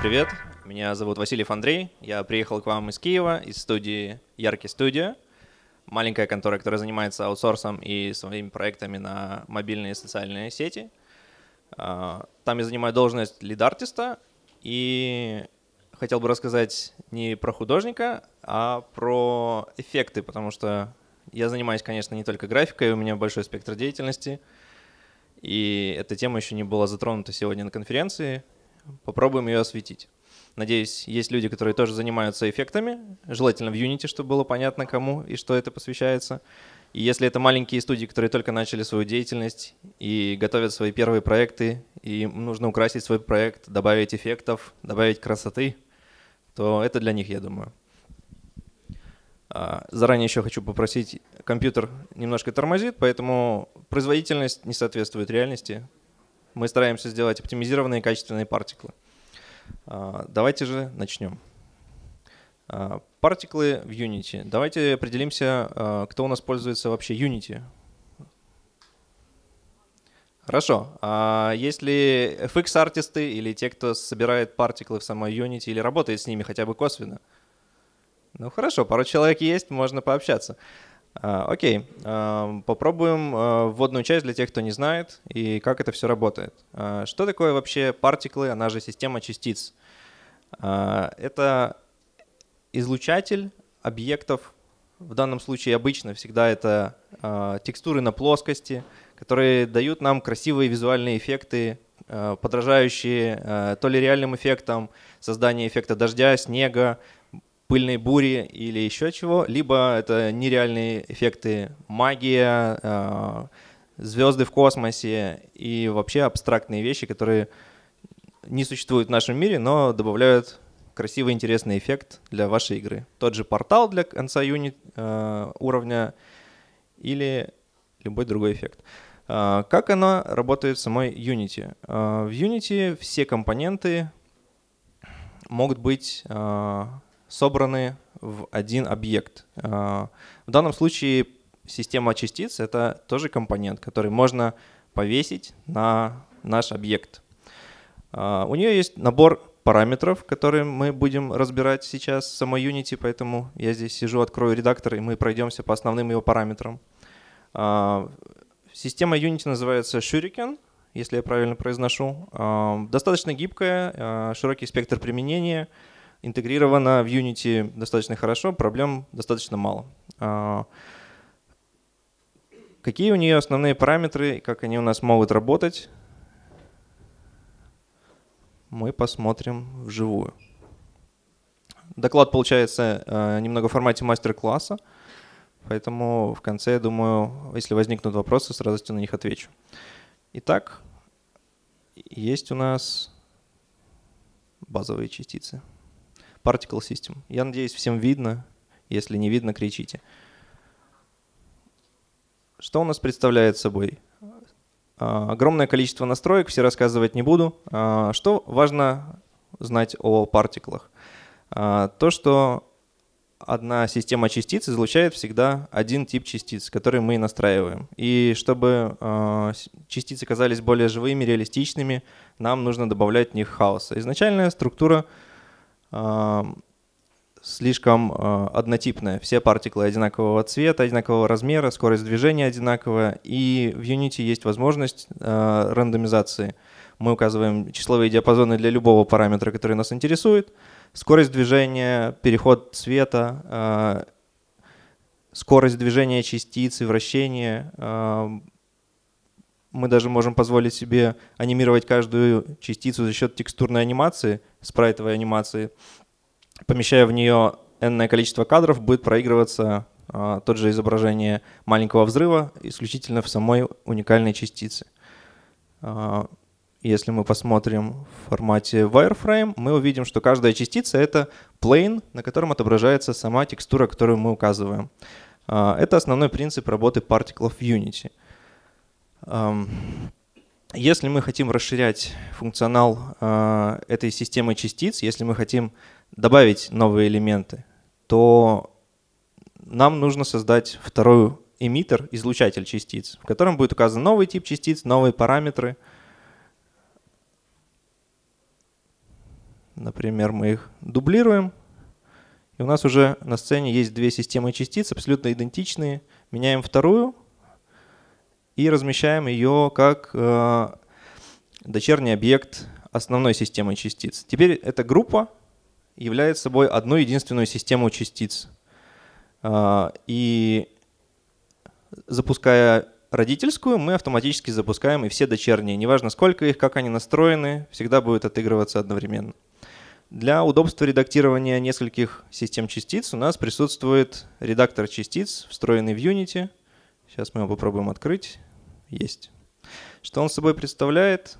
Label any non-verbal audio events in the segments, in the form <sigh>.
привет. Меня зовут Василий Андрей. Я приехал к вам из Киева, из студии «Яркий студия». Маленькая контора, которая занимается аутсорсом и своими проектами на мобильные и социальные сети. А, там я занимаю должность лид-артиста и хотел бы рассказать не про художника, а про эффекты, потому что я занимаюсь, конечно, не только графикой, у меня большой спектр деятельности, и эта тема еще не была затронута сегодня на конференции, попробуем ее осветить. Надеюсь, есть люди, которые тоже занимаются эффектами, желательно в Unity, чтобы было понятно, кому и что это посвящается. И если это маленькие студии, которые только начали свою деятельность и готовят свои первые проекты, и им нужно украсить свой проект, добавить эффектов, добавить красоты, то это для них, я думаю. А, заранее еще хочу попросить, компьютер немножко тормозит, поэтому производительность не соответствует реальности, мы стараемся сделать оптимизированные качественные партиклы. А, давайте же начнем. А, партиклы в Unity. Давайте определимся, а, кто у нас пользуется вообще Unity. Хорошо. А если FX-артисты или те, кто собирает партиклы в самой Unity или работает с ними хотя бы косвенно? Ну хорошо, пару человек есть, можно пообщаться. А, окей, а, попробуем а, вводную часть для тех, кто не знает, и как это все работает. Что такое вообще партиклы, она же система частиц? Это излучатель объектов, в данном случае обычно всегда это текстуры на плоскости, которые дают нам красивые визуальные эффекты, подражающие то ли реальным эффектам, создание эффекта дождя, снега, пыльной бури или еще чего, либо это нереальные эффекты, магия, а, звезды в космосе и вообще абстрактные вещи, которые не существуют в нашем мире, но добавляют красивый, интересный эффект для вашей игры. Тот же портал для конца юнит э, а, уровня или любой другой эффект. Э, как она работает в самой Unity? Э, в Unity все компоненты могут быть собраны в один объект. А, в данном случае система частиц — это тоже компонент, который можно повесить на наш объект. А, у нее есть набор параметров, которые мы будем разбирать сейчас в самой Unity, поэтому я здесь сижу, открою редактор, и мы пройдемся по основным его параметрам. А, система Unity называется Shuriken, если я правильно произношу. Достаточно гибкая, широкий спектр применения — интегрировано в Unity достаточно хорошо, проблем достаточно мало. А, какие у нее основные параметры, как они у нас могут работать, мы посмотрим вживую. Доклад получается а, немного в формате мастер-класса, поэтому в конце, я думаю, если возникнут вопросы, с радостью на них отвечу. Итак, есть у нас базовые частицы. Particle System. Я надеюсь, всем видно. Если не видно, кричите. Что у нас представляет собой? А, огромное количество настроек, все рассказывать не буду. А, что важно знать о партиклах? А, то, что одна система частиц излучает всегда один тип частиц, который мы настраиваем. И чтобы частицы казались более живыми, реалистичными, нам нужно добавлять в них хаоса. Изначальная структура слишком а, однотипная. Все партиклы одинакового цвета, одинакового размера, скорость движения одинаковая. И в Unity есть возможность а, рандомизации. Мы указываем числовые диапазоны для любого параметра, который нас интересует. Скорость движения, переход цвета, а, скорость движения частицы, вращение, мы даже можем позволить себе анимировать каждую частицу за счет текстурной анимации, спрайтовой анимации. Помещая в нее энное количество кадров, будет проигрываться э, тот же изображение маленького взрыва исключительно в самой уникальной частице. Э, если мы посмотрим в формате wireframe, мы увидим, что каждая частица — это plane, на котором отображается сама текстура, которую мы указываем. Э, это основной принцип работы Particle в Unity — если мы хотим расширять функционал а, этой системы частиц, если мы хотим добавить новые элементы, то нам нужно создать вторую эмиттер, излучатель частиц, в котором будет указан новый тип частиц, новые параметры. Например, мы их дублируем. И у нас уже на сцене есть две системы частиц, абсолютно идентичные. Меняем вторую — и размещаем ее как э, дочерний объект основной системы частиц. Теперь эта группа является собой одну единственную систему частиц. Э, и запуская родительскую, мы автоматически запускаем и все дочерние. Неважно, сколько их, как они настроены, всегда будет отыгрываться одновременно. Для удобства редактирования нескольких систем частиц у нас присутствует редактор частиц, встроенный в Unity. Сейчас мы его попробуем открыть есть. Что он собой представляет?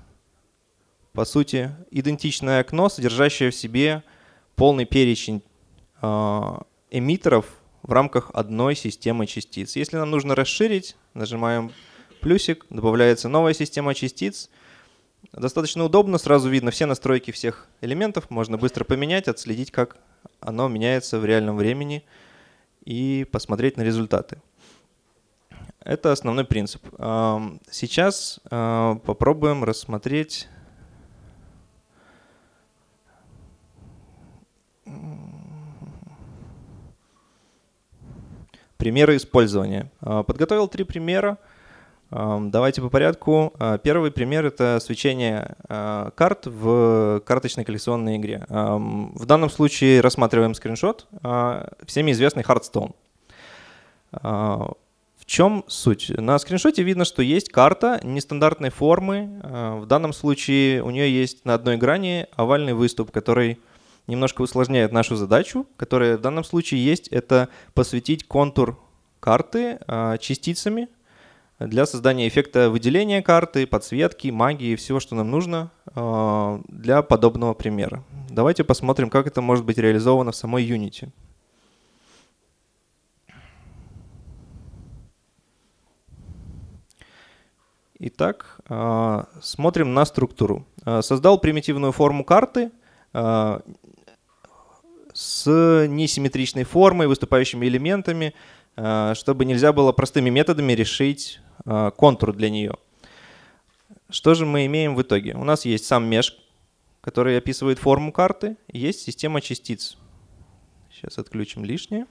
По сути, идентичное окно, содержащее в себе полный перечень а, эмиттеров в рамках одной системы частиц. Если нам нужно расширить, нажимаем плюсик, добавляется новая система частиц. Достаточно удобно, сразу видно все настройки всех элементов, можно быстро поменять, отследить, как оно меняется в реальном времени и посмотреть на результаты. Это основной принцип. Сейчас а, попробуем рассмотреть примеры использования. А, подготовил три примера. Давайте по порядку. А, первый пример — это свечение карт в карточной коллекционной игре. В данном случае рассматриваем скриншот всеми известный Hearthstone чем суть? На скриншоте видно, что есть карта нестандартной формы. Э, в данном случае у нее есть на одной грани овальный выступ, который немножко усложняет нашу задачу, которая в данном случае есть, это посвятить контур карты э, частицами для создания эффекта выделения карты, подсветки, магии, всего, что нам нужно э, для подобного примера. Давайте посмотрим, как это может быть реализовано в самой Unity. Итак, а, смотрим на структуру. А, создал примитивную форму карты а, с несимметричной формой, выступающими элементами, чтобы нельзя было простыми методами решить контур для нее. Что же мы имеем в итоге? У нас есть сам меж, который описывает форму карты, есть система частиц. Сейчас отключим лишнее.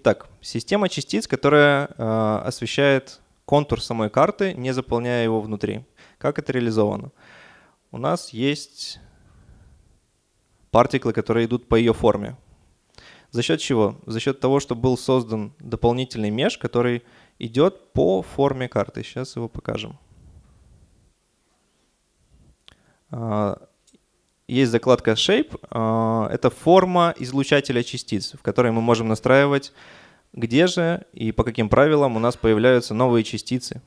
Итак, система частиц, которая э, освещает контур самой карты, не заполняя его внутри. Как это реализовано? У нас есть партиклы, которые идут по ее форме. За счет чего? За счет того, что был создан дополнительный меж, который идет по форме карты. Сейчас его покажем. А, есть закладка Shape. А, это форма излучателя частиц, в которой мы можем настраивать, где же и по каким правилам у нас появляются новые частицы.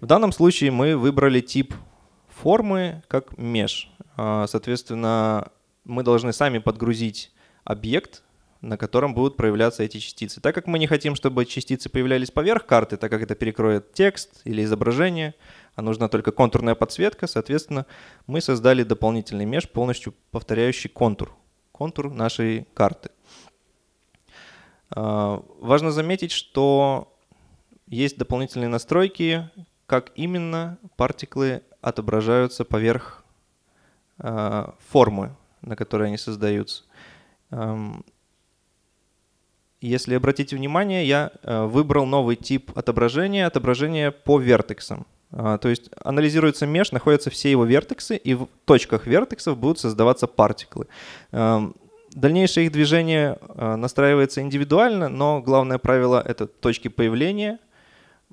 В данном случае мы выбрали тип формы как mesh. А, соответственно, мы должны сами подгрузить объект на котором будут проявляться эти частицы. Так как мы не хотим, чтобы частицы появлялись поверх карты, так как это перекроет текст или изображение, а нужна только контурная подсветка, соответственно, мы создали дополнительный меж, полностью повторяющий контур, контур нашей карты. А, важно заметить, что есть дополнительные настройки, как именно партиклы отображаются поверх а, формы, на которой они создаются. Эм, если обратите внимание, я э, выбрал новый тип отображения, отображение по вертексам. А, то есть анализируется меж, находятся все его вертексы, и в точках вертексов будут создаваться партиклы. Эм, дальнейшее их движение э, настраивается индивидуально, но главное правило — это точки появления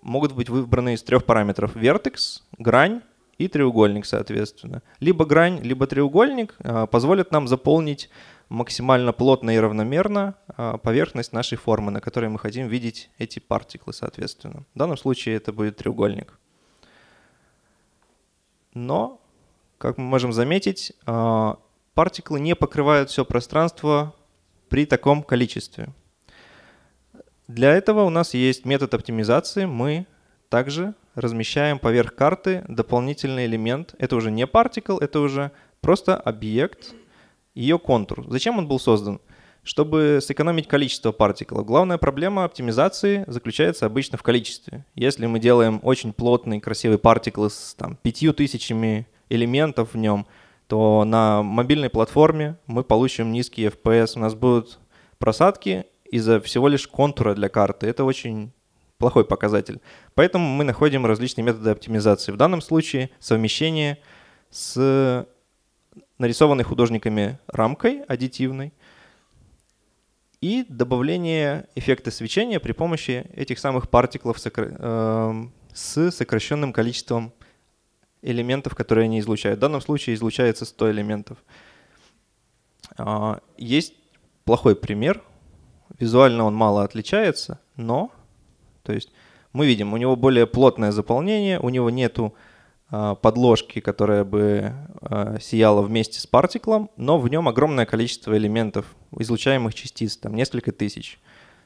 могут быть выбраны из трех параметров — вертекс, грань и треугольник, соответственно. Либо грань, либо треугольник а, позволят нам заполнить максимально плотно и равномерно а, поверхность нашей формы, на которой мы хотим видеть эти партиклы, соответственно. В данном случае это будет треугольник. Но, как мы можем заметить, а, партиклы не покрывают все пространство при таком количестве. Для этого у нас есть метод оптимизации. Мы также размещаем поверх карты дополнительный элемент. Это уже не particle, это уже просто объект, ее контур. Зачем он был создан? Чтобы сэкономить количество партиклов. Главная проблема оптимизации заключается обычно в количестве. Если мы делаем очень плотный, красивый партикл с там, тысячами элементов в нем, то на мобильной платформе мы получим низкие FPS, у нас будут просадки из-за всего лишь контура для карты. Это очень плохой показатель. Поэтому мы находим различные методы оптимизации. В данном случае совмещение с нарисованной художниками рамкой аддитивной и добавление эффекта свечения при помощи этих самых партиклов эм, с сокращенным количеством элементов, которые они излучают. В данном случае излучается 100 элементов. А, есть плохой пример. Визуально он мало отличается, но то есть мы видим, у него более плотное заполнение, у него нету э, подложки, которая бы э, сияла вместе с партиклом, но в нем огромное количество элементов, излучаемых частиц, там несколько тысяч.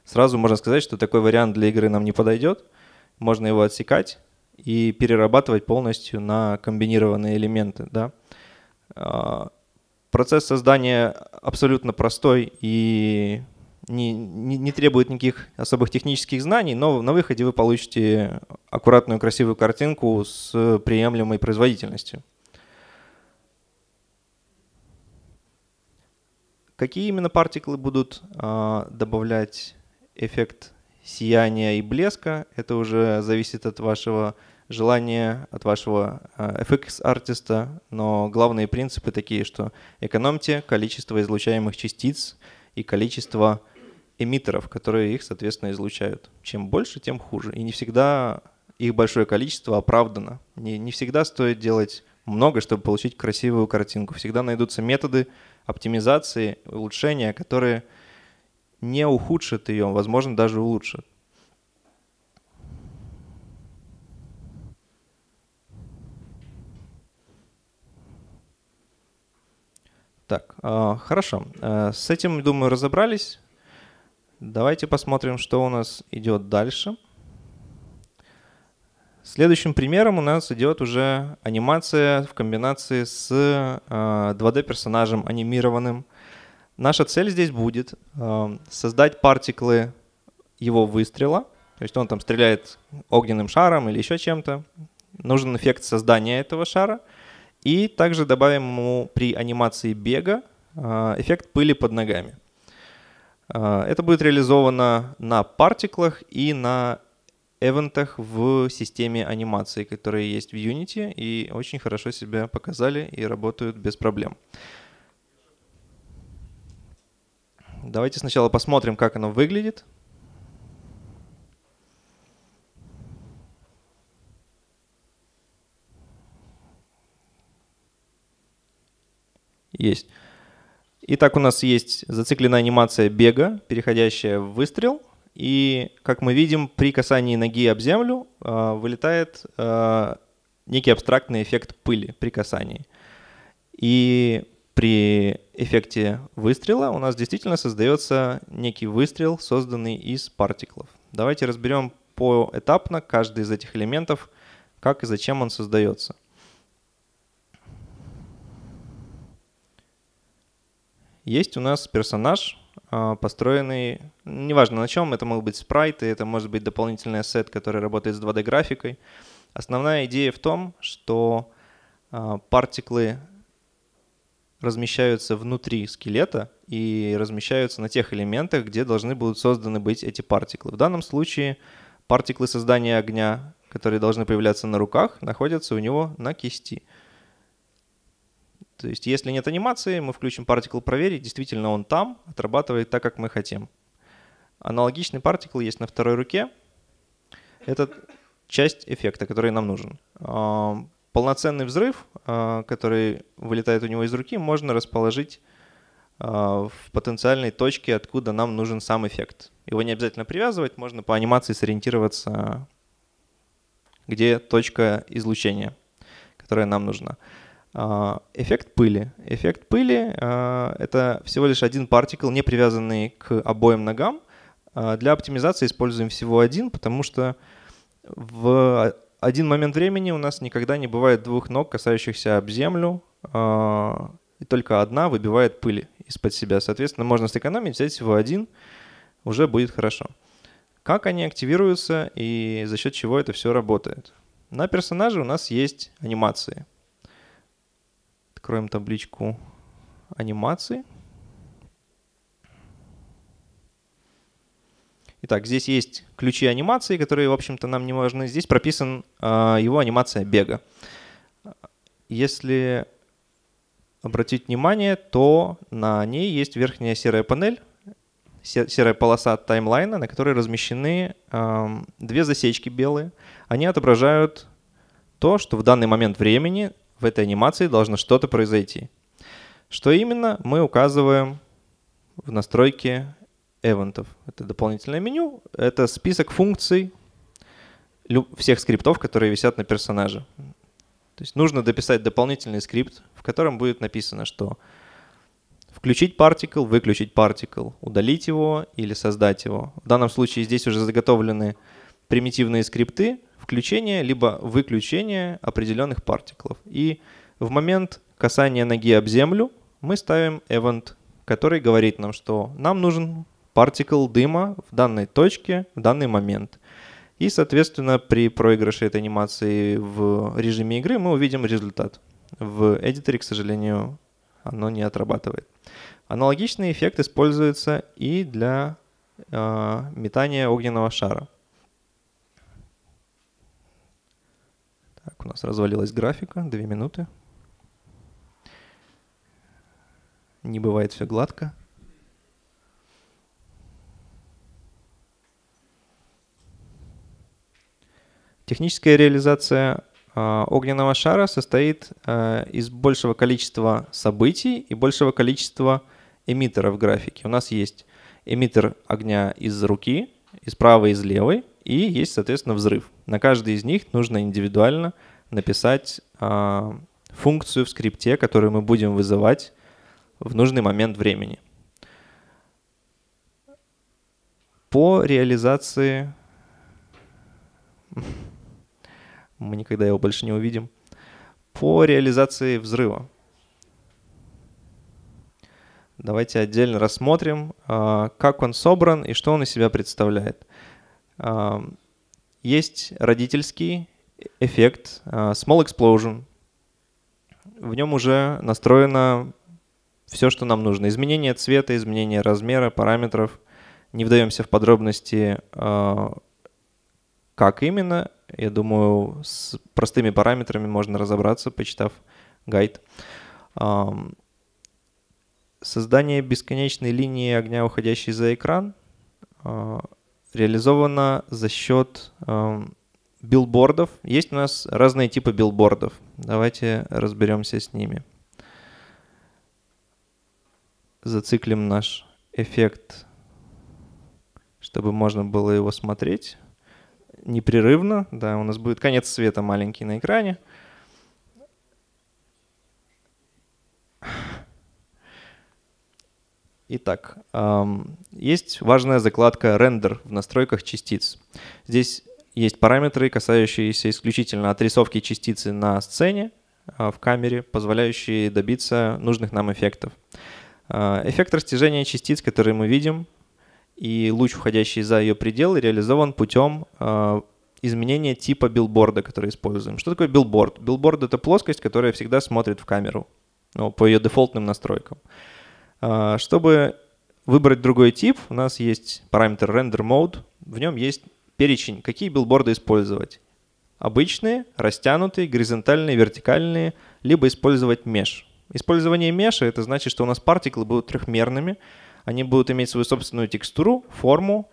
Сразу можно сказать, что такой вариант для игры нам не подойдет, можно его отсекать и перерабатывать полностью на комбинированные элементы. Да? А, процесс создания абсолютно простой и не, не, не требует никаких особых технических знаний, но на выходе вы получите аккуратную красивую картинку с приемлемой производительностью. Какие именно партиклы будут а, добавлять эффект сияния и блеска, это уже зависит от вашего желания, от вашего а, FX-артиста, но главные принципы такие, что экономьте количество излучаемых частиц и количество эмиттеров, которые их, соответственно, излучают. Чем больше, тем хуже. И не всегда их большое количество оправдано. Не, не всегда стоит делать много, чтобы получить красивую картинку. Всегда найдутся методы оптимизации, улучшения, которые не ухудшат ее, возможно, даже улучшат. Так, а, хорошо. Э, с этим, думаю, разобрались. Давайте посмотрим, что у нас идет дальше. Следующим примером у нас идет уже анимация в комбинации с 2D-персонажем э, анимированным. Наша цель здесь будет э, создать партиклы его выстрела, то есть он там стреляет огненным шаром или еще чем-то. Нужен эффект создания этого шара. И также добавим ему при анимации бега э, эффект пыли под ногами. А, это будет реализовано на партиклах и на эвентах в системе анимации, которые есть в Unity и очень хорошо себя показали и работают без проблем. Давайте сначала посмотрим, как оно выглядит. Есть. Итак, у нас есть зацикленная анимация бега, переходящая в выстрел. И, как мы видим, при касании ноги об землю э, вылетает э, некий абстрактный эффект пыли при касании. И при эффекте выстрела у нас действительно создается некий выстрел, созданный из партиклов. Давайте разберем поэтапно каждый из этих элементов, как и зачем он создается. есть у нас персонаж, а, построенный, неважно на чем, это могут быть спрайты, это может быть дополнительный ассет, который работает с 2D графикой. Основная идея в том, что а, партиклы размещаются внутри скелета и размещаются на тех элементах, где должны будут созданы быть эти партиклы. В данном случае партиклы создания огня, которые должны появляться на руках, находятся у него на кисти. То есть если нет анимации, мы включим Particle проверить, действительно он там отрабатывает так, как мы хотим. Аналогичный Particle есть на второй руке. Это часть эффекта, который нам нужен. А, полноценный взрыв, а, который вылетает у него из руки, можно расположить а, в потенциальной точке, откуда нам нужен сам эффект. Его не обязательно привязывать, можно по анимации сориентироваться, где точка излучения, которая нам нужна. А, эффект пыли. Эффект пыли а, — это всего лишь один партикл, не привязанный к обоим ногам. А, для оптимизации используем всего один, потому что в один момент времени у нас никогда не бывает двух ног, касающихся об землю, и только одна выбивает пыль из-под себя. Соответственно, можно сэкономить, взять всего один, уже будет хорошо. Как они активируются и за счет чего это все работает? На персонаже у нас есть анимации — откроем табличку анимации. Итак, здесь есть ключи анимации, которые, в общем-то, нам не важны. Здесь прописан э, его анимация бега. Если обратить внимание, то на ней есть верхняя серая панель, серая полоса таймлайна, на которой размещены э, две засечки белые. Они отображают то, что в данный момент времени в этой анимации должно что-то произойти. Что именно, мы указываем в настройке эвентов. Это дополнительное меню, это список функций всех скриптов, которые висят на персонаже. То есть нужно дописать дополнительный скрипт, в котором будет написано, что включить particle, выключить particle, удалить его или создать его. В данном случае здесь уже заготовлены примитивные скрипты, включение либо выключение определенных партиклов. И в момент касания ноги об землю мы ставим event, который говорит нам, что нам нужен партикл дыма в данной точке в данный момент. И, соответственно, при проигрыше этой анимации в режиме игры мы увидим результат. В эдиторе, к сожалению, оно не отрабатывает. Аналогичный эффект используется и для э, метания огненного шара. Так, у нас развалилась графика, две минуты. Не бывает все гладко. Техническая реализация э, огненного шара состоит э, из большего количества событий и большего количества эмиттеров графики. У нас есть эмиттер огня из руки, из правой из левой – и есть, соответственно, взрыв. На каждый из них нужно индивидуально написать э, функцию в скрипте, которую мы будем вызывать в нужный момент времени. По реализации <laughs> мы никогда его больше не увидим. По реализации взрыва. Давайте отдельно рассмотрим, а, как он собран и что он из себя представляет. Есть родительский эффект а, Small Explosion. В нем уже настроено все, что нам нужно. Изменение цвета, изменение размера, параметров. Не вдаемся в подробности, а, как именно. Я думаю, с простыми параметрами можно разобраться, почитав гайд. Создание бесконечной линии огня, уходящей за экран. А, реализовано за счет э, билбордов. Есть у нас разные типы билбордов. Давайте разберемся с ними. Зациклим наш эффект, чтобы можно было его смотреть непрерывно. Да, у нас будет конец света маленький на экране. Э, Итак, есть важная закладка «Рендер» в настройках частиц. Здесь есть параметры, касающиеся исключительно отрисовки частицы на сцене а, в камере, позволяющие добиться нужных нам эффектов. А, эффект растяжения частиц, который мы видим, и луч, входящий за ее пределы, реализован путем а, изменения типа билборда, который используем. Что такое билборд? Билборд — это плоскость, которая всегда смотрит в камеру ну, по ее дефолтным настройкам. А, чтобы выбрать другой тип, у нас есть параметр render mode. В нем есть перечень, какие билборды использовать. Обычные, растянутые, горизонтальные, вертикальные, либо использовать mesh. Использование меша это значит, что у нас партиклы будут трехмерными, они будут иметь свою собственную текстуру, форму,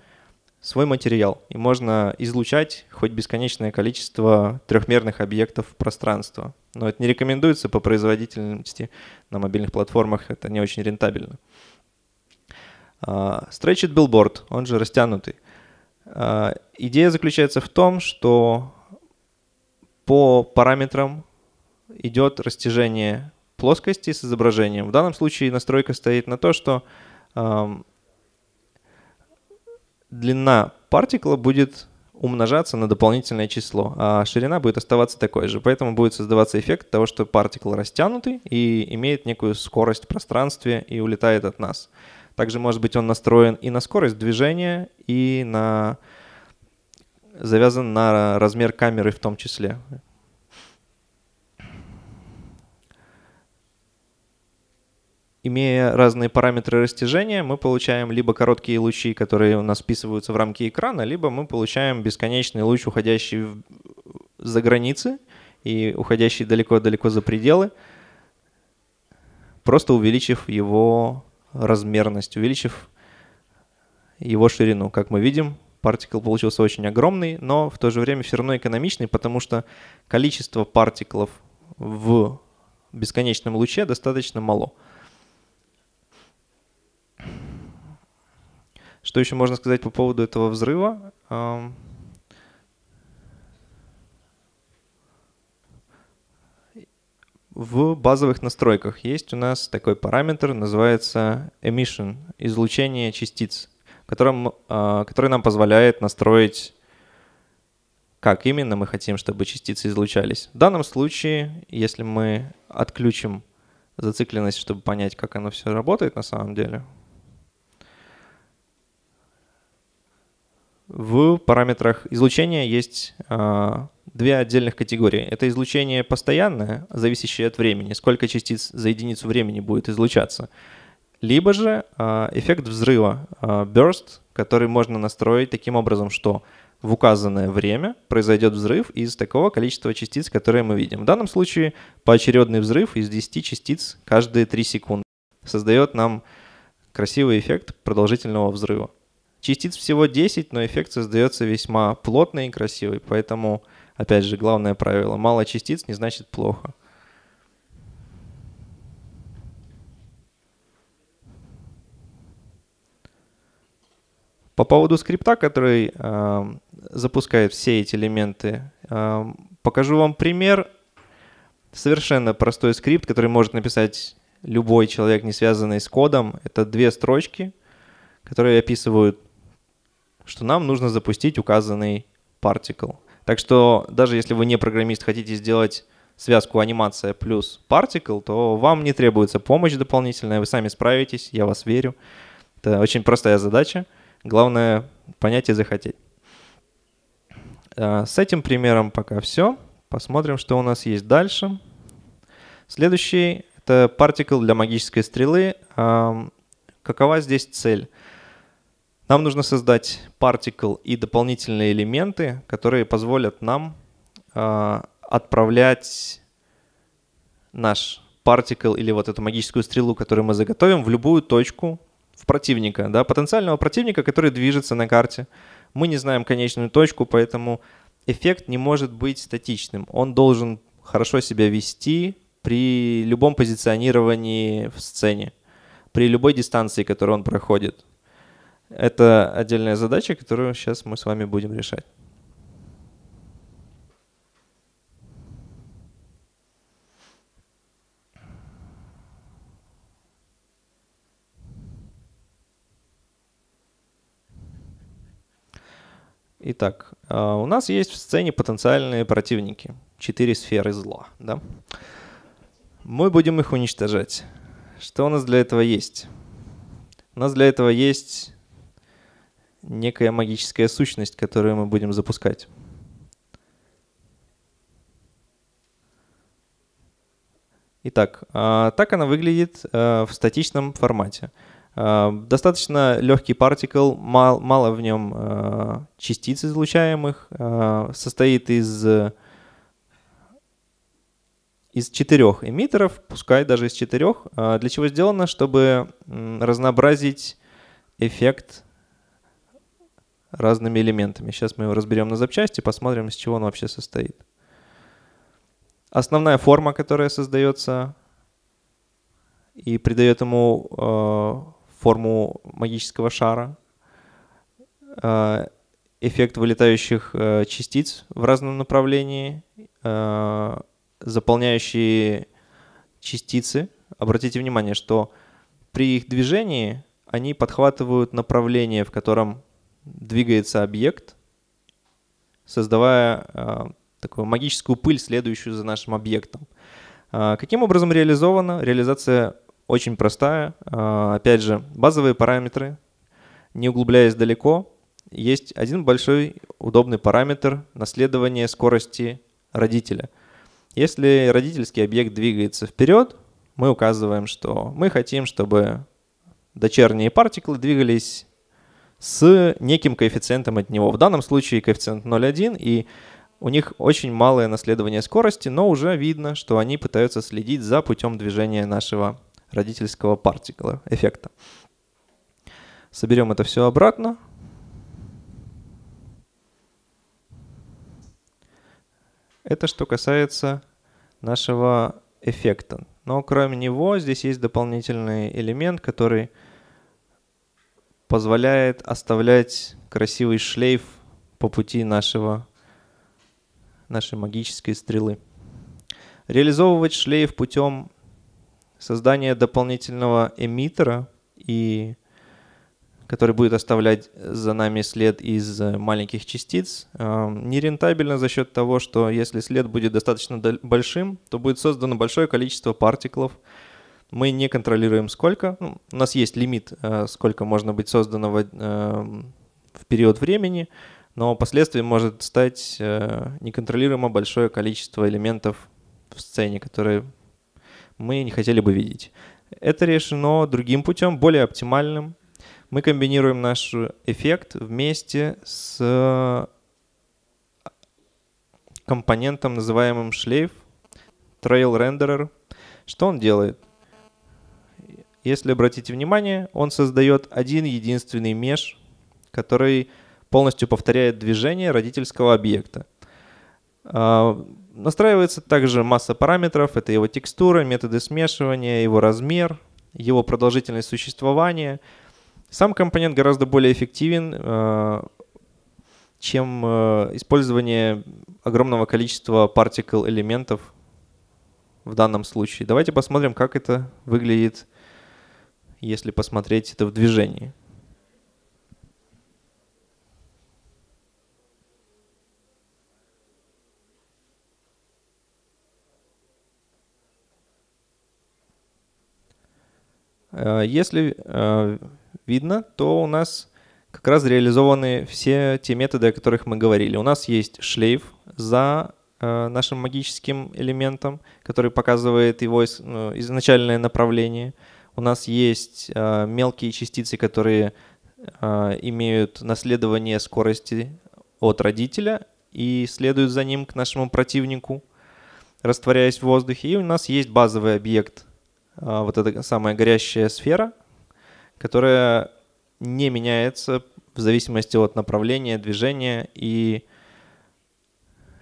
свой материал, и можно излучать хоть бесконечное количество трехмерных объектов в пространство. Но это не рекомендуется по производительности на мобильных платформах, это не очень рентабельно. Uh, Stretched Billboard, он же растянутый. А, идея заключается в том, что по параметрам идет растяжение плоскости с изображением. В данном случае настройка стоит на то, что длина партикла будет умножаться на дополнительное число, а ширина будет оставаться такой же. Поэтому будет создаваться эффект того, что партикл растянутый и имеет некую скорость в пространстве и улетает от нас. Также, может быть, он настроен и на скорость движения, и на завязан на размер камеры в том числе. Имея разные параметры растяжения, мы получаем либо короткие лучи, которые у нас вписываются в рамки экрана, либо мы получаем бесконечный луч, уходящий за границы и уходящий далеко-далеко за пределы, просто увеличив его размерность, увеличив его ширину. Как мы видим, партикл получился очень огромный, но в то же время все равно экономичный, потому что количество партиклов в бесконечном луче достаточно мало. Что еще можно сказать по поводу этого взрыва? В базовых настройках есть у нас такой параметр, называется emission, излучение частиц, которым, а, который нам позволяет настроить, как именно мы хотим, чтобы частицы излучались. В данном случае, если мы отключим зацикленность, чтобы понять, как оно все работает на самом деле, в параметрах излучения есть а, две отдельных категории. Это излучение постоянное, зависящее от времени, сколько частиц за единицу времени будет излучаться. Либо же а, эффект взрыва, а, burst, который можно настроить таким образом, что в указанное время произойдет взрыв из такого количества частиц, которые мы видим. В данном случае поочередный взрыв из 10 частиц каждые 3 секунды создает нам красивый эффект продолжительного взрыва. Частиц всего 10, но эффект создается весьма плотный и красивый. Поэтому, опять же, главное правило. Мало частиц не значит плохо. По поводу скрипта, который э, запускает все эти элементы, э, покажу вам пример. Совершенно простой скрипт, который может написать любой человек, не связанный с кодом. Это две строчки, которые описывают что нам нужно запустить указанный particle. Так что даже если вы не программист, хотите сделать связку анимация плюс particle, то вам не требуется помощь дополнительная, вы сами справитесь, я вас верю. Это очень простая задача, главное понять и захотеть. А, с этим примером пока все. Посмотрим, что у нас есть дальше. Следующий — это particle для магической стрелы. Какова здесь цель? Нам нужно создать particle и дополнительные элементы, которые позволят нам э, отправлять наш particle или вот эту магическую стрелу, которую мы заготовим, в любую точку в противника, да, потенциального противника, который движется на карте. Мы не знаем конечную точку, поэтому эффект не может быть статичным. Он должен хорошо себя вести при любом позиционировании в сцене, при любой дистанции, которую он проходит. Это отдельная задача, которую сейчас мы с вами будем решать. Итак, а, у нас есть в сцене потенциальные противники. Четыре сферы зла. Да? Мы будем их уничтожать. Что у нас для этого есть? У нас для этого есть некая магическая сущность, которую мы будем запускать. Итак, а, так она выглядит а, в статичном формате. А, достаточно легкий партикл, мало в нем частиц излучаемых, состоит из, из четырех эмиттеров, пускай даже из четырех. Для чего сделано? Чтобы разнообразить эффект разными элементами. Сейчас мы его разберем на запчасти, посмотрим, из чего он вообще состоит. Основная форма, которая создается и придает ему э, форму магического шара, э, эффект вылетающих э, частиц в разном направлении, э, заполняющие частицы. Обратите внимание, что при их движении они подхватывают направление, в котором двигается объект, создавая э, такую магическую пыль, следующую за нашим объектом. Э, каким образом реализована? Реализация очень простая. Э, опять же, базовые параметры, не углубляясь далеко, есть один большой удобный параметр наследования скорости родителя. Если родительский объект двигается вперед, мы указываем, что мы хотим, чтобы дочерние партиклы двигались с неким коэффициентом от него. В данном случае коэффициент 0,1, и у них очень малое наследование скорости, но уже видно, что они пытаются следить за путем движения нашего родительского партикла, эффекта. Соберем это все обратно. Это что касается нашего эффекта. Но кроме него здесь есть дополнительный элемент, который позволяет оставлять красивый шлейф по пути нашего, нашей магической стрелы. Реализовывать шлейф путем создания дополнительного эмиттера, и, который будет оставлять за нами след из э, маленьких частиц, эм, нерентабельно за счет того, что если след будет достаточно большим, то будет создано большое количество партиклов, мы не контролируем сколько. Ну, у нас есть лимит, э, сколько можно быть создано в, э, в период времени, но последствием может стать э, неконтролируемо большое количество элементов в сцене, которые мы не хотели бы видеть. Это решено другим путем, более оптимальным. Мы комбинируем наш эффект вместе с компонентом, называемым шлейф, Trail Renderer. Что он делает? Если обратите внимание, он создает один единственный меж, который полностью повторяет движение родительского объекта. А, настраивается также масса параметров, это его текстура, методы смешивания, его размер, его продолжительность существования. Сам компонент гораздо более эффективен, а, чем а, использование огромного количества particle элементов в данном случае. Давайте посмотрим, как это выглядит если посмотреть это в движении. Э, если э, видно, то у нас как раз реализованы все те методы, о которых мы говорили. У нас есть шлейф за э, нашим магическим элементом, который показывает его изначальное направление – у нас есть э, мелкие частицы, которые э, имеют наследование скорости от родителя и следуют за ним к нашему противнику, растворяясь в воздухе. И у нас есть базовый объект, э, вот эта самая горящая сфера, которая не меняется в зависимости от направления, движения и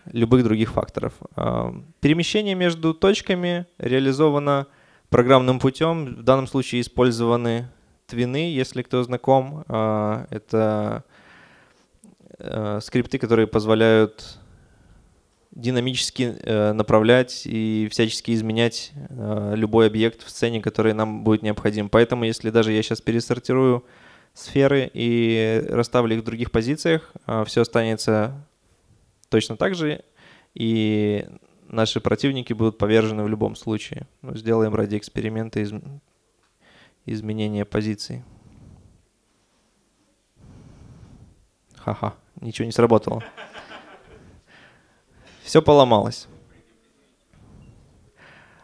любых других факторов. Э, перемещение между точками реализовано программным путем. В данном случае использованы твины, если кто знаком. А, это э, скрипты, которые позволяют динамически э, направлять и всячески изменять э, любой объект в сцене, который нам будет необходим. Поэтому, если даже я сейчас пересортирую сферы и расставлю их в других позициях, а, все останется точно так же, и наши противники будут повержены в любом случае. Но сделаем ради эксперимента из... изменения позиций. Ха-ха, ничего не сработало. Все поломалось.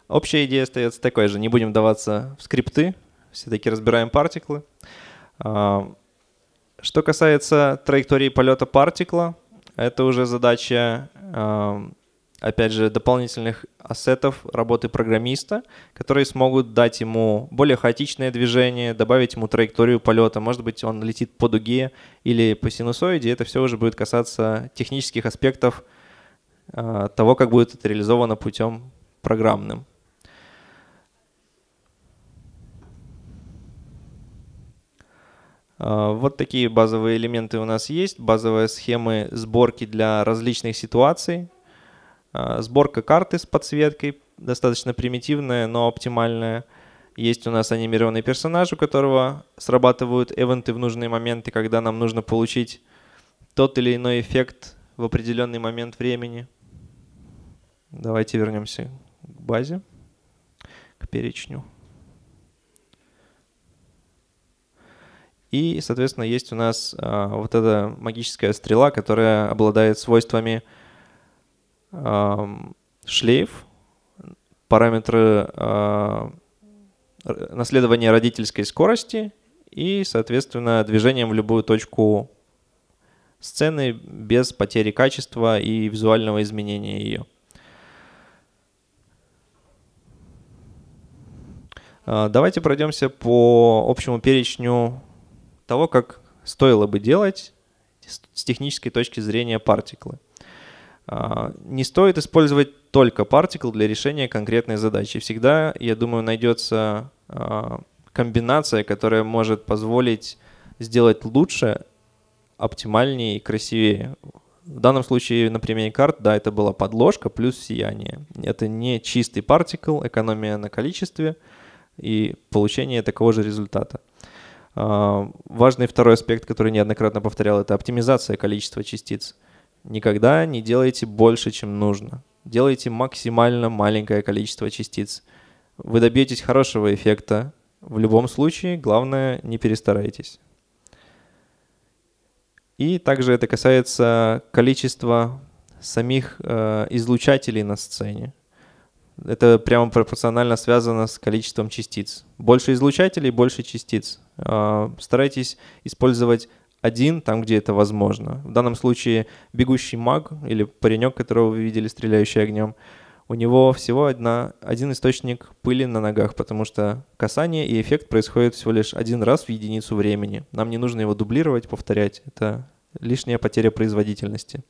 Общая идея остается такой же. Не будем даваться в скрипты, все-таки разбираем партиклы. А, что касается траектории полета партикла, это уже задача а, опять же, дополнительных ассетов работы программиста, которые смогут дать ему более хаотичное движение, добавить ему траекторию полета. Может быть, он летит по дуге или по синусоиде. Это все уже будет касаться технических аспектов э, того, как будет это реализовано путем программным. Э, вот такие базовые элементы у нас есть, базовые схемы сборки для различных ситуаций, а, сборка карты с подсветкой, достаточно примитивная, но оптимальная. Есть у нас анимированный персонаж, у которого срабатывают эвенты в нужные моменты, когда нам нужно получить тот или иной эффект в определенный момент времени. Давайте вернемся к базе, к перечню. И, соответственно, есть у нас а, вот эта магическая стрела, которая обладает свойствами шлейф, параметры а, наследования родительской скорости и, соответственно, движением в любую точку сцены без потери качества и визуального изменения ее. А, давайте пройдемся по общему перечню того, как стоило бы делать с технической точки зрения партиклы. А, не стоит использовать только Particle для решения конкретной задачи. Всегда, я думаю, найдется а, комбинация, которая может позволить сделать лучше, оптимальнее и красивее. В данном случае на примере карт, да, это была подложка плюс сияние. Это не чистый партикл, экономия на количестве и получение такого же результата. А, важный второй аспект, который неоднократно повторял, это оптимизация количества частиц. Никогда не делайте больше, чем нужно. Делайте максимально маленькое количество частиц. Вы добьетесь хорошего эффекта. В любом случае, главное, не перестарайтесь. И также это касается количества самих э, излучателей на сцене. Это прямо пропорционально связано с количеством частиц. Больше излучателей, больше частиц. Э, старайтесь использовать один там, где это возможно. В данном случае бегущий маг или паренек, которого вы видели стреляющий огнем, у него всего одна, один источник пыли на ногах, потому что касание и эффект происходит всего лишь один раз в единицу времени. Нам не нужно его дублировать, повторять. Это лишняя потеря производительности.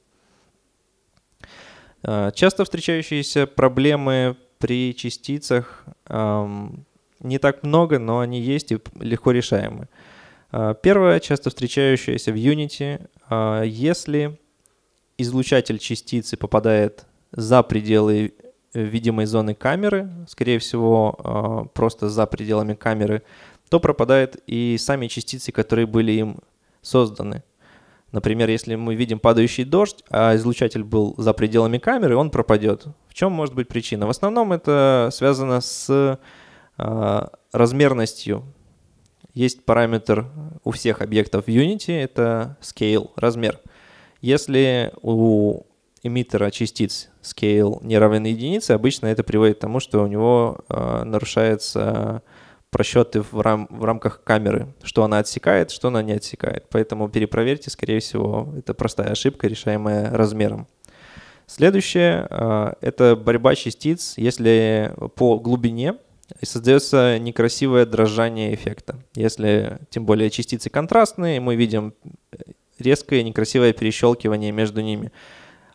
А, часто встречающиеся проблемы при частицах эм, не так много, но они есть и легко решаемы. А, первое, часто встречающееся в Unity, а, если излучатель частицы попадает за пределы э, видимой зоны камеры, скорее всего, а, просто за пределами камеры, то пропадают и сами частицы, которые были им созданы. Например, если мы видим падающий дождь, а излучатель был за пределами камеры, он пропадет. В чем может быть причина? В основном это связано с размерностью есть параметр у всех объектов в Unity, это scale, размер. Если у эмиттера частиц scale не равен единице, обычно это приводит к тому, что у него э, нарушается просчеты в, рам в рамках камеры, что она отсекает, что она не отсекает. Поэтому перепроверьте, скорее всего, это простая ошибка, решаемая размером. Следующее э, — это борьба частиц. Если по глубине и создается некрасивое дрожание эффекта. Если, тем более, частицы контрастные, мы видим резкое некрасивое перещелкивание между ними.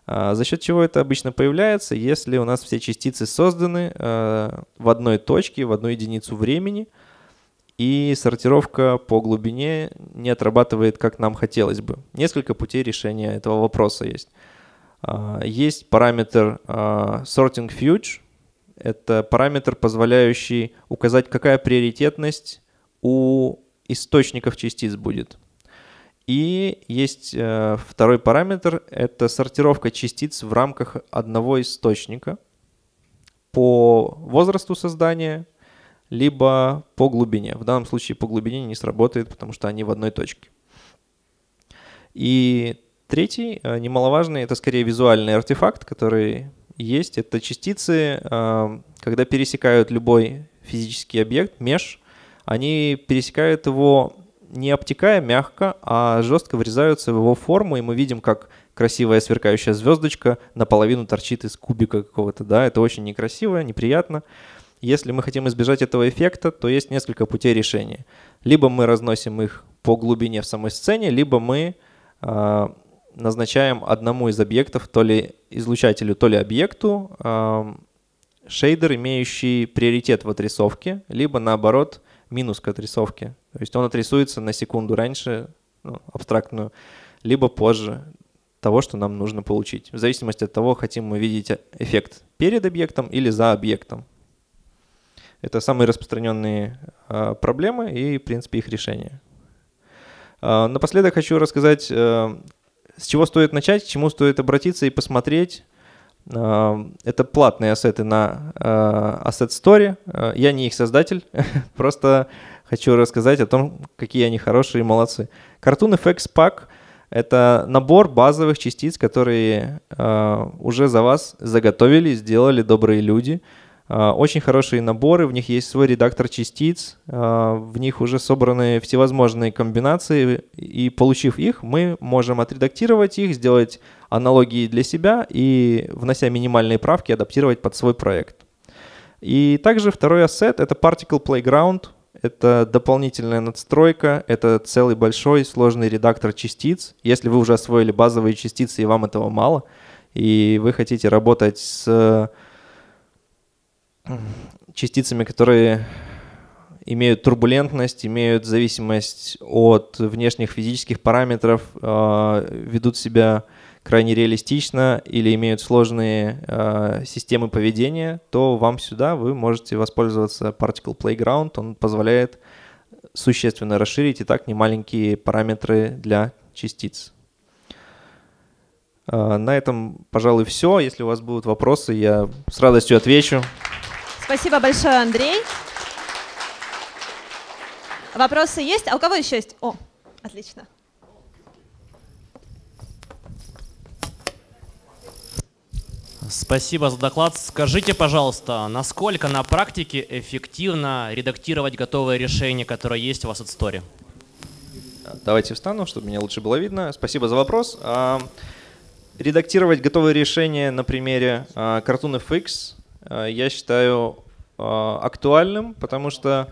А, за счет чего это обычно появляется, если у нас все частицы созданы а, в одной точке, в одну единицу времени, и сортировка по глубине не отрабатывает, как нам хотелось бы. Несколько путей решения этого вопроса есть. А, есть параметр sorting fuge, это параметр, позволяющий указать, какая приоритетность у источников частиц будет. И есть э, второй параметр, это сортировка частиц в рамках одного источника по возрасту создания, либо по глубине. В данном случае по глубине не сработает, потому что они в одной точке. И третий, э, немаловажный, это скорее визуальный артефакт, который есть. Это частицы, э, когда пересекают любой физический объект, меж, они пересекают его не обтекая мягко, а жестко врезаются в его форму, и мы видим, как красивая сверкающая звездочка наполовину торчит из кубика какого-то, да, это очень некрасиво, неприятно. Если мы хотим избежать этого эффекта, то есть несколько путей решения. Либо мы разносим их по глубине в самой сцене, либо мы э, назначаем одному из объектов, то ли излучателю, то ли объекту, эм, шейдер, имеющий приоритет в отрисовке, либо наоборот минус к отрисовке. То есть он отрисуется на секунду раньше, ну, абстрактную, либо позже того, что нам нужно получить. В зависимости от того, хотим мы видеть эффект перед объектом или за объектом. Это самые распространенные э, проблемы и, в принципе, их решение. Э, напоследок хочу рассказать, э, с чего стоит начать, к чему стоит обратиться и посмотреть. А, это платные ассеты на а, Asset Store. А, я не их создатель, <laughs> просто хочу рассказать о том, какие они хорошие и молодцы. Cartoon FX Pack — это набор базовых частиц, которые уже за вас заготовили, сделали добрые люди — а, очень хорошие наборы, в них есть свой редактор частиц, а, в них уже собраны всевозможные комбинации, и получив их, мы можем отредактировать их, сделать аналогии для себя и, внося минимальные правки, адаптировать под свой проект. И также второй ассет — это Particle Playground, это дополнительная надстройка, это целый большой сложный редактор частиц. Если вы уже освоили базовые частицы и вам этого мало, и вы хотите работать с частицами, которые имеют турбулентность, имеют зависимость от внешних физических параметров, э, ведут себя крайне реалистично или имеют сложные э, системы поведения, то вам сюда вы можете воспользоваться Particle Playground. Он позволяет существенно расширить и так немаленькие параметры для частиц. Э, на этом, пожалуй, все. Если у вас будут вопросы, я с радостью отвечу. Спасибо большое, Андрей. Вопросы есть? А у кого еще есть? О, отлично. Спасибо за доклад. Скажите, пожалуйста, насколько на практике эффективно редактировать готовое решение, которое есть у вас от Story? Давайте встану, чтобы меня лучше было видно. Спасибо за вопрос. А, редактировать готовые решения на примере Cartoon а, FX Э, я считаю э, актуальным, потому что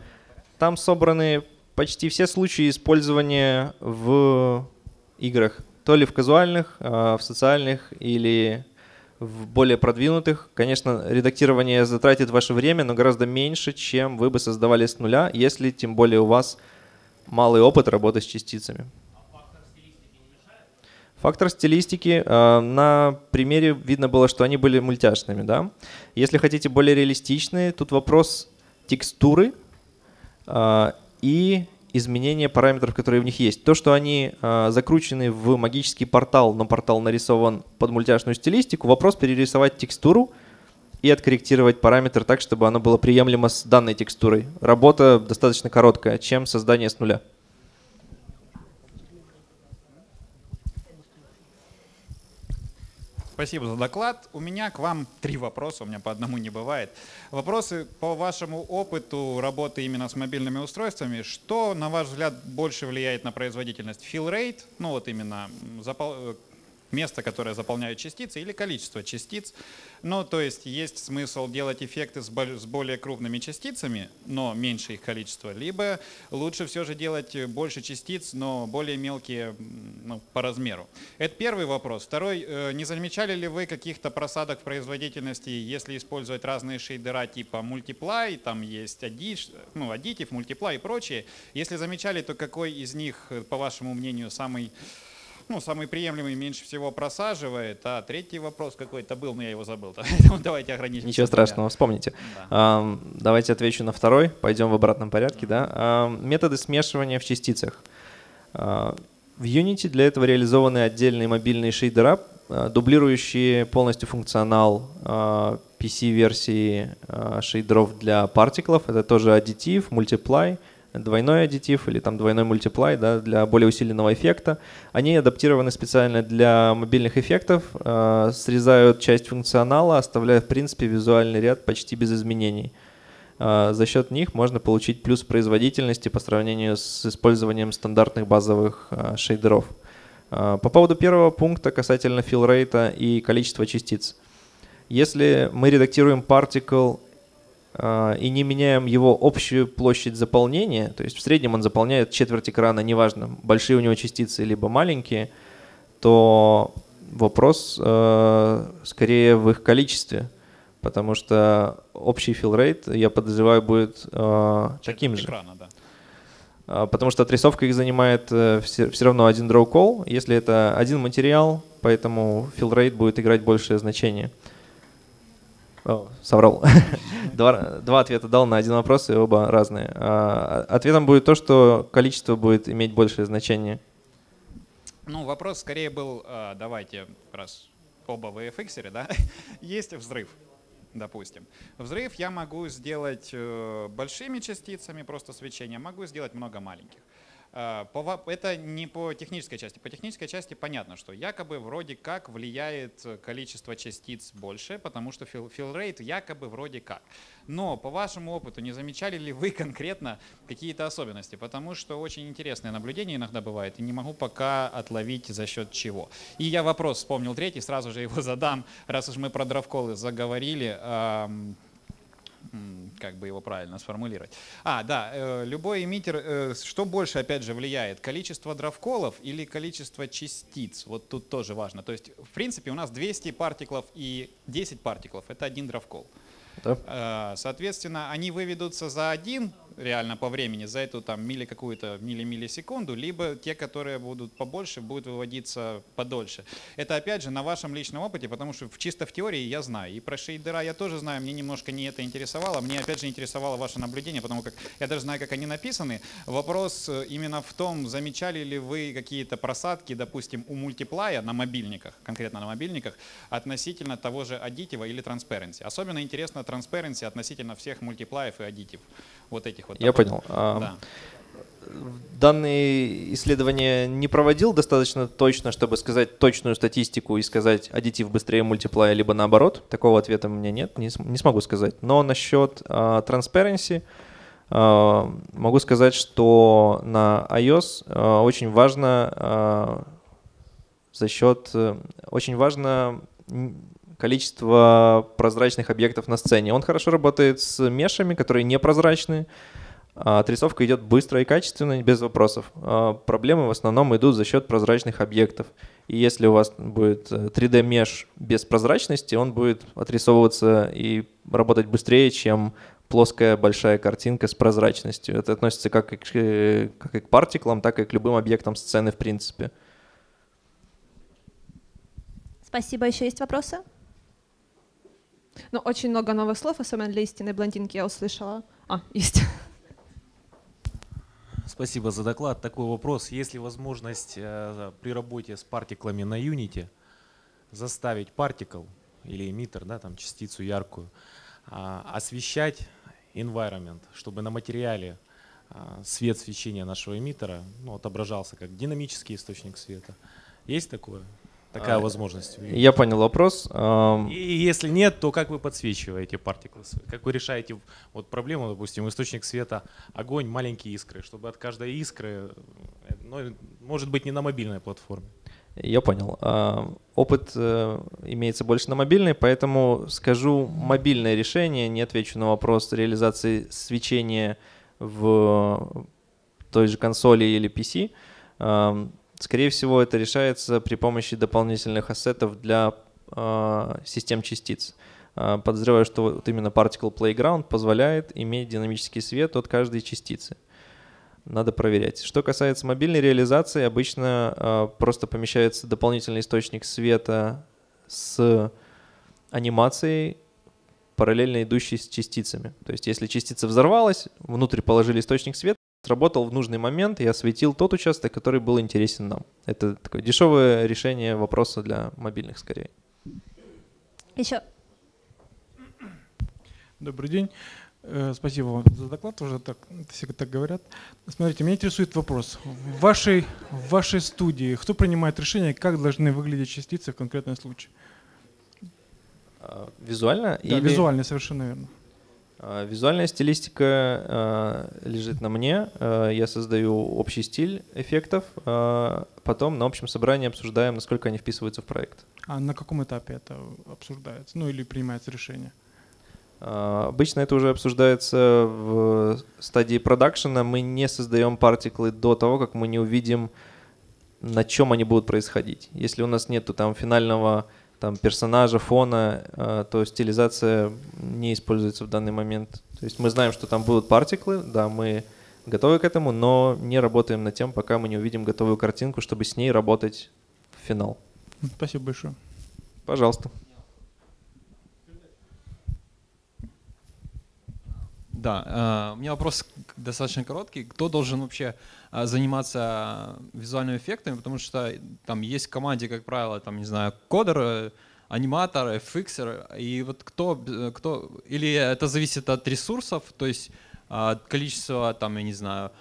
там собраны почти все случаи использования в играх, то ли в казуальных, э, в социальных или в более продвинутых. Конечно, редактирование затратит ваше время, но гораздо меньше, чем вы бы создавали с нуля, если тем более у вас малый опыт работы с частицами. Фактор стилистики. Э, на примере видно было, что они были мультяшными. Да? Если хотите более реалистичные, тут вопрос текстуры э, и изменения параметров, которые в них есть. То, что они э, закручены в магический портал, но портал нарисован под мультяшную стилистику, вопрос перерисовать текстуру и откорректировать параметр так, чтобы оно было приемлемо с данной текстурой. Работа достаточно короткая, чем создание с нуля. спасибо за доклад. У меня к вам три вопроса, у меня по одному не бывает. Вопросы по вашему опыту работы именно с мобильными устройствами. Что, на ваш взгляд, больше влияет на производительность? Fill rate, ну вот именно э, место, которое заполняют частицы, или количество частиц. Ну, то есть есть смысл делать эффекты с более крупными частицами, но меньше их количество, либо лучше все же делать больше частиц, но более мелкие ну, по размеру. Это первый вопрос. Второй, э, не замечали ли вы каких-то просадок в производительности, если использовать разные шейдера типа Multiply, там есть additive, ну, additive Multiply и прочее? Если замечали, то какой из них, э, по вашему мнению, самый ну, самый приемлемый меньше всего просаживает, а третий вопрос какой-то был, но ну, я его забыл, <laughs> давайте ограничимся. Ничего страшного, вспомните. Давайте отвечу на второй, пойдем в обратном порядке, да. Методы смешивания в частицах. А, в Unity для этого реализованы отдельные мобильные шейдера, дублирующие полностью функционал а, PC-версии а, шейдеров для партиклов. Это тоже additive, multiply — двойной аддитив или там двойной мультиплай да, для более усиленного эффекта. Они адаптированы специально для мобильных эффектов, э, срезают часть функционала, оставляя в принципе визуальный ряд почти без изменений. Э, за счет них можно получить плюс производительности по сравнению с использованием стандартных базовых э, шейдеров. Э, по поводу первого пункта касательно филрейта и количества частиц. Если мы редактируем particle а, и не меняем его общую площадь заполнения, то есть в среднем он заполняет четверть экрана, неважно, большие у него частицы либо маленькие, то вопрос э, скорее в их количестве, потому что общий fill rate я подозреваю, будет э, таким же. Экрана, да. А, потому что отрисовка их занимает э, все, равно один draw call, если это один материал, поэтому fill rate будет играть большее значение. О, соврал. <laughs> два, два ответа дал на один вопрос, и оба разные. А, ответом будет то, что количество будет иметь большее значение. Ну, вопрос скорее был, а, давайте, раз оба в фиксере, да, <laughs> есть взрыв, допустим. Взрыв я могу сделать э, большими частицами, просто свечение, могу сделать много маленьких. А, это не по технической части. По технической части понятно, что якобы вроде как влияет количество частиц больше, потому что филрейт якобы вроде как. Но по вашему опыту не замечали ли вы конкретно какие-то особенности? Потому что очень интересные наблюдения иногда бывают и не могу пока отловить за счет чего. И я вопрос вспомнил третий, сразу же его задам, раз уж мы про дровколы заговорили как бы его правильно сформулировать. А, да, э, любой эмиттер, э, что больше, опять же, влияет, количество дровколов или количество частиц? Вот тут тоже важно. То есть, в принципе, у нас 200 партиклов и 10 партиклов — это один дровкол. Да. Э, соответственно, они выведутся за один реально по времени, за эту там мили какую-то, мили-миллисекунду, либо те, которые будут побольше, будут выводиться подольше. Это опять же на вашем личном опыте, потому что в чисто в теории я знаю. И про шейдера я тоже знаю, мне немножко не это интересовало. Мне опять же интересовало ваше наблюдение, потому как я даже знаю, как они написаны. Вопрос э, именно в том, замечали ли вы какие-то просадки, допустим, у мультиплая на мобильниках, конкретно на мобильниках, относительно того же аддитива или транспаренси. Особенно интересно транспаренси относительно всех мультиплаев и аддитив вот этих вот. Я понял. Да. Данные исследования не проводил достаточно точно, чтобы сказать точную статистику и сказать аддитив быстрее мультиплая, либо наоборот. Такого ответа у меня нет, не, не смогу сказать. Но насчет uh, transparency uh, могу сказать, что на iOS uh, очень важно uh, за счет... Uh, очень важно количество прозрачных объектов на сцене. Он хорошо работает с мешами, которые непрозрачны. А, отрисовка идет быстро и качественно, без вопросов. А, проблемы в основном идут за счет прозрачных объектов. И если у вас будет 3D-меш э, без прозрачности, он будет отрисовываться и работать быстрее, чем плоская большая картинка с прозрачностью. Это относится как и к, э, как и к партиклам, так и к любым объектам сцены в принципе. Спасибо. Еще есть вопросы? Ну, очень много новых слов, особенно для истинной блондинки я услышала. А, есть. Спасибо за доклад. Такой вопрос. Есть ли возможность э, при работе с партиклами на Unity заставить партикл или эмиттер, да, там частицу яркую, э, освещать environment, чтобы на материале э, свет свечения нашего эмиттера ну, отображался как динамический источник света? Есть такое? Такая а, возможность. Я понял вопрос. И если нет, то как вы подсвечиваете партиклы? Как вы решаете вот проблему, допустим, источник света, огонь, маленькие искры, чтобы от каждой искры, ну, может быть, не на мобильной платформе? Я понял. А, опыт э, имеется больше на мобильной, поэтому скажу мобильное решение, не отвечу на вопрос реализации свечения в той же консоли или PC Скорее всего, это решается при помощи дополнительных ассетов для э, систем частиц. А, подозреваю, что вот именно Particle Playground позволяет иметь динамический свет от каждой частицы. Надо проверять. Что касается мобильной реализации, обычно э, просто помещается дополнительный источник света с анимацией, параллельно идущей с частицами. То есть если частица взорвалась, внутрь положили источник света, сработал в нужный момент и осветил тот участок, который был интересен нам. Это такое дешевое решение вопроса для мобильных скорее. Еще. Добрый день. Э, спасибо вам за доклад, уже так, все так говорят. Смотрите, меня интересует вопрос. В вашей, в вашей студии кто принимает решение, как должны выглядеть частицы в конкретном случае? А, визуально? Да, или... визуально, совершенно верно. А, визуальная стилистика а, лежит на мне. А, я создаю общий стиль эффектов. Потом на общем собрании обсуждаем, насколько они вписываются в проект. А на каком этапе это обсуждается? Ну или принимается решение? Обычно это уже обсуждается в стадии продакшена. Мы не создаем партиклы до того, как мы не увидим, на чем они будут происходить. Если у нас нет там финального там персонажа, фона, э, то стилизация не используется в данный момент. То есть мы знаем, что там будут партиклы, да, мы готовы к этому, но не работаем над тем, пока мы не увидим готовую картинку, чтобы с ней работать в финал. Спасибо большое. Пожалуйста. Да, э, у меня вопрос достаточно короткий. Кто должен вообще э, заниматься визуальными эффектами? Потому что там есть в команде, как правило, там, не знаю, кодер, э, аниматор, фиксер. И вот кто, кто... Или это зависит от ресурсов, то есть от количества, там, я не знаю,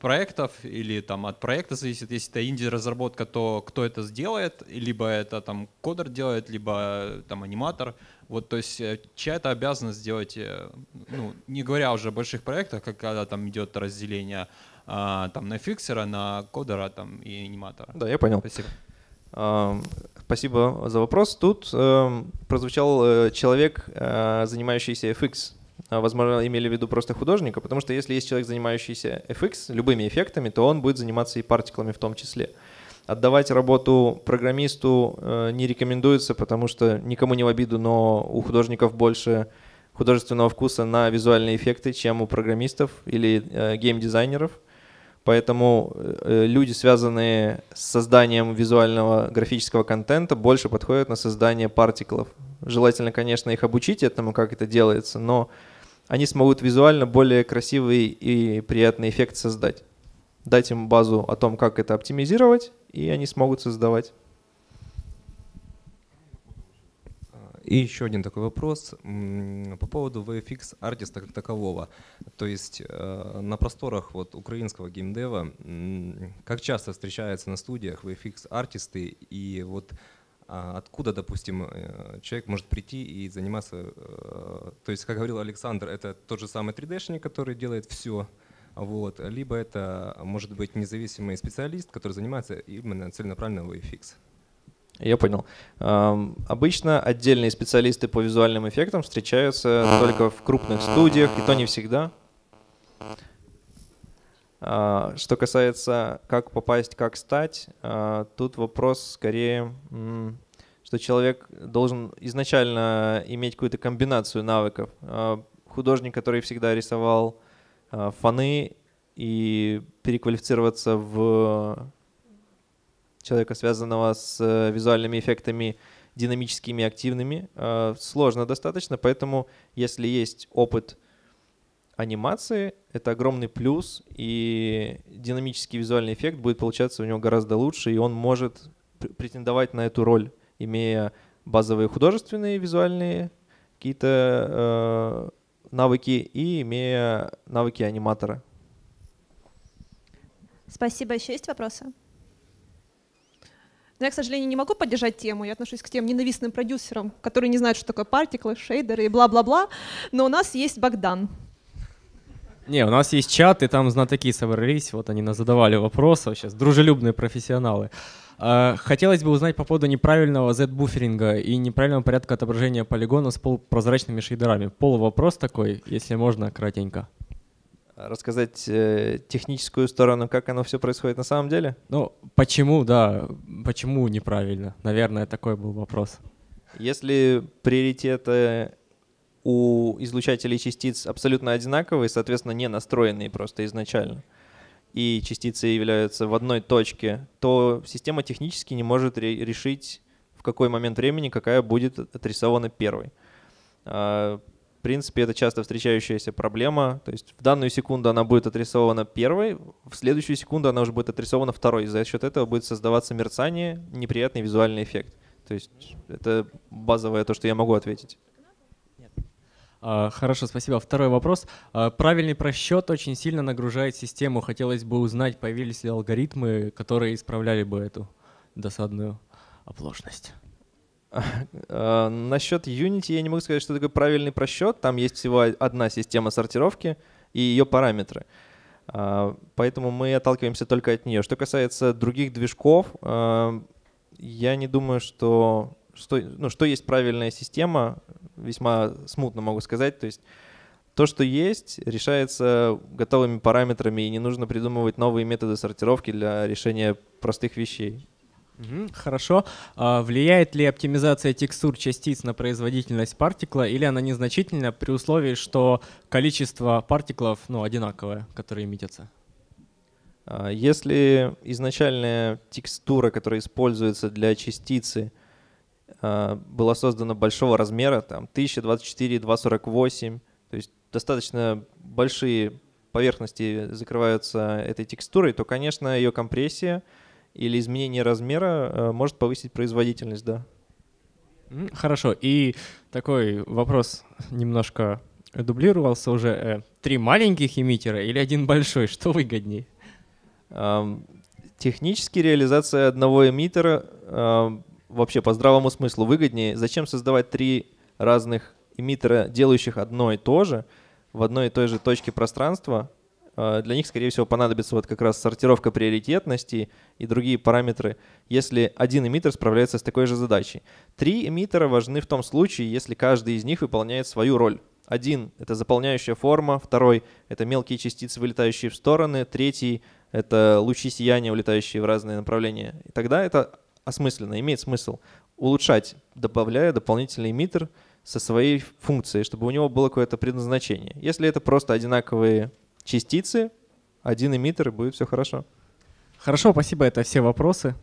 проектов или там от проекта зависит. Если это инди-разработка, то кто это сделает? Либо это там кодер делает, либо там аниматор. Вот, то есть э, чья-то обязанность сделать, э, ну, не говоря уже о больших проектах, как когда там идет разделение а, там на фиксера, на кодера там и аниматора. Да, я понял. Спасибо. А, спасибо за вопрос. Тут uh, прозвучал uh, человек, занимающийся FX. А, возможно, имели в виду просто художника, потому что если есть человек, занимающийся FX, любыми эффектами, то он будет заниматься и партиклами в том числе. Uh, Отдавать работу программисту э, не рекомендуется, потому что никому не в обиду, но у художников больше художественного вкуса на визуальные эффекты, чем у программистов или э, геймдизайнеров. Поэтому э, э, люди, связанные с созданием визуального графического контента, больше подходят на создание партиклов. Желательно, конечно, их обучить этому, как это делается, но они смогут визуально более красивый и приятный эффект создать. Дать им базу о том, как это оптимизировать, и они смогут создавать. А, и еще один такой вопрос по поводу VFX артиста как такового. То есть э, на просторах вот украинского геймдева как часто встречаются на студиях VFX артисты и вот а, откуда, допустим, э, человек может прийти и заниматься, э, то есть, как говорил Александр, это тот же самый 3D-шник, который делает все, вот. Либо это может быть независимый специалист, который занимается именно целенаправленным VFX. Я понял. Обычно отдельные специалисты по визуальным эффектам встречаются только в крупных студиях, и то не всегда. А, что касается, как попасть, как стать, а, тут вопрос скорее, что человек должен изначально иметь какую-то комбинацию навыков. А, художник, который всегда рисовал Э, фаны и переквалифицироваться в человека, связанного с э, визуальными эффектами динамическими, активными, э, сложно достаточно, поэтому если есть опыт анимации, это огромный плюс, и динамический визуальный эффект будет получаться у него гораздо лучше, и он может претендовать на эту роль, имея базовые художественные, визуальные какие-то навыки и имея навыки аниматора. Спасибо. Еще есть вопросы? Но ну, я, к сожалению, не могу поддержать тему. Я отношусь к тем ненавистным продюсерам, которые не знают, что такое партиклы, шейдеры и бла-бла-бла. Но у нас есть Богдан. Не, у нас есть чат, и там знатоки собрались, вот они нас задавали вопросы, сейчас дружелюбные профессионалы. А, хотелось бы узнать по поводу неправильного Z-буферинга и неправильного порядка отображения полигона с полупрозрачными шейдерами. Пол вопрос такой, если можно, кратенько. Рассказать э, техническую сторону, как оно все происходит на самом деле? Ну, почему, да, почему неправильно? Наверное, такой был вопрос. Если приоритеты у излучателей частиц абсолютно одинаковые, соответственно, не настроенные просто изначально, mm и частицы являются в одной точке, то система технически не может ре- решить, в какой момент времени какая будет отрисована первой. А, в принципе, это часто встречающаяся проблема. То есть в данную секунду она будет отрисована первой, в следующую секунду она уже будет отрисована второй. За счет этого будет создаваться мерцание, неприятный визуальный эффект. То есть это базовое то, что я могу ответить. А, хорошо, спасибо. Второй вопрос. А, правильный просчет очень сильно нагружает систему. Хотелось бы узнать, появились ли алгоритмы, которые исправляли бы эту досадную оплошность. <laughs> А, насчет Unity я не могу сказать, что такое правильный просчет. Там есть всего одна система сортировки и ее параметры. Поэтому мы отталкиваемся только от нее. Что касается других движков, я не думаю, что что, ну, что есть правильная система, весьма смутно могу сказать. То есть то, что есть, решается готовыми параметрами, и не нужно придумывать новые методы сортировки для решения простых вещей. Хорошо. А влияет ли оптимизация текстур частиц на производительность партикла или она незначительна при условии, что количество партиклов ну, одинаковое, которые эмитятся? А если изначальная текстура, которая используется для частицы, Э, было создано большого размера, там 1024, 248, то есть достаточно большие поверхности закрываются этой текстурой, то, конечно, ее компрессия или изменение размера э, может повысить производительность, да. Хорошо. И такой вопрос немножко дублировался уже. Э, три маленьких эмитера или один большой? Что выгоднее? Технически реализация одного эмитера вообще по здравому смыслу выгоднее. Зачем создавать три разных эмиттера, делающих одно и то же, в одной и той же точке пространства? А, для них, скорее всего, понадобится вот как раз сортировка приоритетности и другие параметры, если один эмиттер справляется с такой же задачей. Три эмиттера важны в том случае, если каждый из них выполняет свою роль. Один — это заполняющая форма, второй — это мелкие частицы, вылетающие в стороны, третий — это лучи сияния, улетающие в разные направления. И тогда это осмысленно, имеет смысл улучшать, добавляя дополнительный эмиттер со своей функцией, чтобы у него было какое-то предназначение. Если это просто одинаковые частицы, один эмиттер, и будет все хорошо. Хорошо, спасибо, это все вопросы.